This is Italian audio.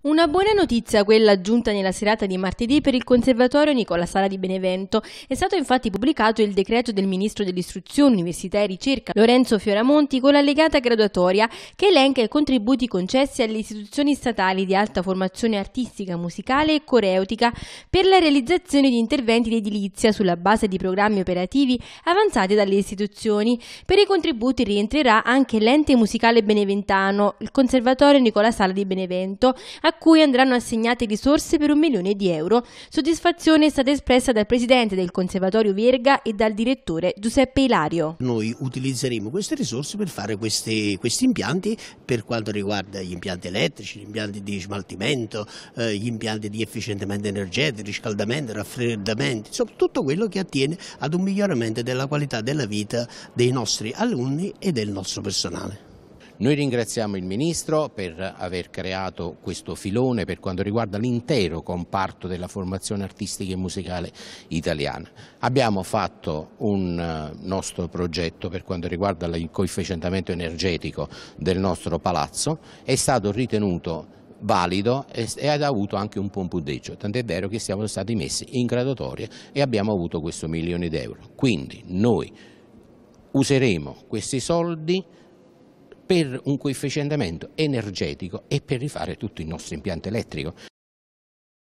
Una buona notizia quella aggiunta nella serata di martedì per il Conservatorio Nicola Sala di Benevento. È stato infatti pubblicato il decreto del Ministro dell'Istruzione, Università e Ricerca Lorenzo Fioramonti con l'allegata graduatoria che elenca i contributi concessi alle istituzioni statali di alta formazione artistica, musicale e coreutica per la realizzazione di interventi di edilizia sulla base di programmi operativi avanzati dalle istituzioni. Per i contributi rientrerà anche l'ente musicale beneventano, il Conservatorio Nicola Sala di Benevento a cui andranno assegnate risorse per un milione di euro. Soddisfazione è stata espressa dal presidente del Conservatorio Verga e dal direttore Giuseppe Ilario. Noi utilizzeremo queste risorse per fare questi, questi impianti per quanto riguarda gli impianti elettrici, gli impianti di smaltimento, eh, gli impianti di efficientamento energetico, riscaldamento, raffreddamento, insomma tutto quello che attiene ad un miglioramento della qualità della vita dei nostri alunni e del nostro personale. Noi ringraziamo il Ministro per aver creato questo filone per quanto riguarda l'intero comparto della formazione artistica e musicale italiana. Abbiamo fatto un eh, nostro progetto per quanto riguarda il coefficientamento energetico del nostro palazzo, è stato ritenuto valido e ha avuto anche un pompudeggio, tant'è vero che siamo stati messi in graduatoria e abbiamo avuto questo milione di euro. Quindi noi useremo questi soldi per un coefficientamento energetico e per rifare tutto il nostro impianto elettrico.